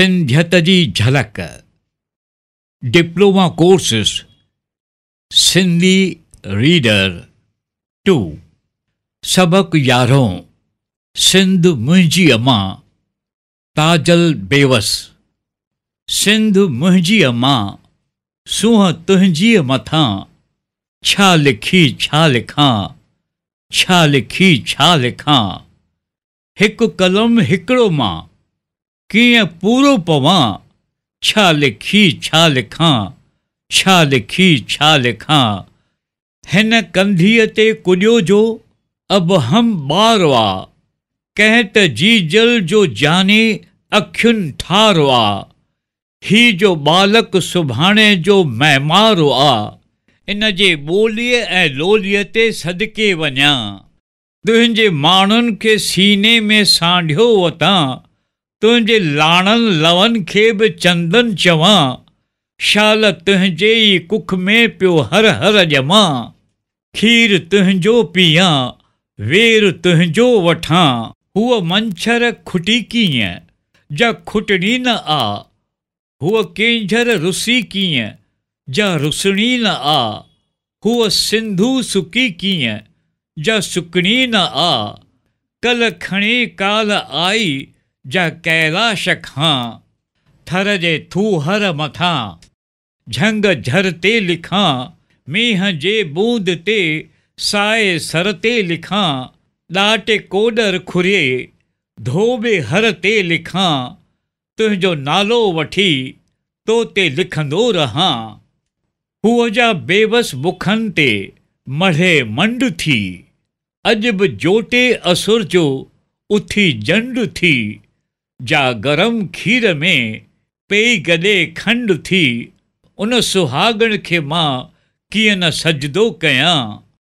की झलक diploma courses Sindhi reader two सबक यारहों सिंध मुंहिंजी अमा ताजल बेवस सिंध मुंहिंजी अमा सूह तुंहिंजी मथां छा लिखी छा लिखां छा लिखी छा लिखां हिकु कलम हिकिड़ो मां कीअं पूरो पवा छा लिखी छा लिखा छा लिखी छा लिखा हन कंधी ते कुॾियो जो अब हम ॿार हुआ कंहिं त जल जो जाने अखियुनि ठार हुआ ही जो बालक सुभाणे जो मेहमार हुआ इन जे ॿोलीअ ए लोलीअ ते सदिके वञा तुंहिंजे माण्हुनि के सीने में सांढ्यो वता तुझे लाणन लवन के भी चंदन चवां शाल तुझे ही कुख में प्यो हर हर जमा खीर तुझो पिया वेर तुझो वठा हुआ मंछर खुटी कीअं ज खुटनी न आ हुआ केंझर रुसी कीअं ज रुसणी न आ हुआ सिंधु सुकी कीअं ज सुकणी न आ कल खणी काल आई ज कैलाश खां थर जे थू हर मथा झंग झर ते लिखा मींहं जे बूंद ते साए सर ते लिखा डाटे कोडर खुरे धोबे हर ते लिखा तुझो नालो वठी तो ते लिखंदो रहा हूअ जा बेवस ते मढ़े मंड थी अजब जोटे असुर जो उथी जंड थी जा गरम खीर में पेई गले खंड थी उन सुहागण के मां कीअं न सजदो कयां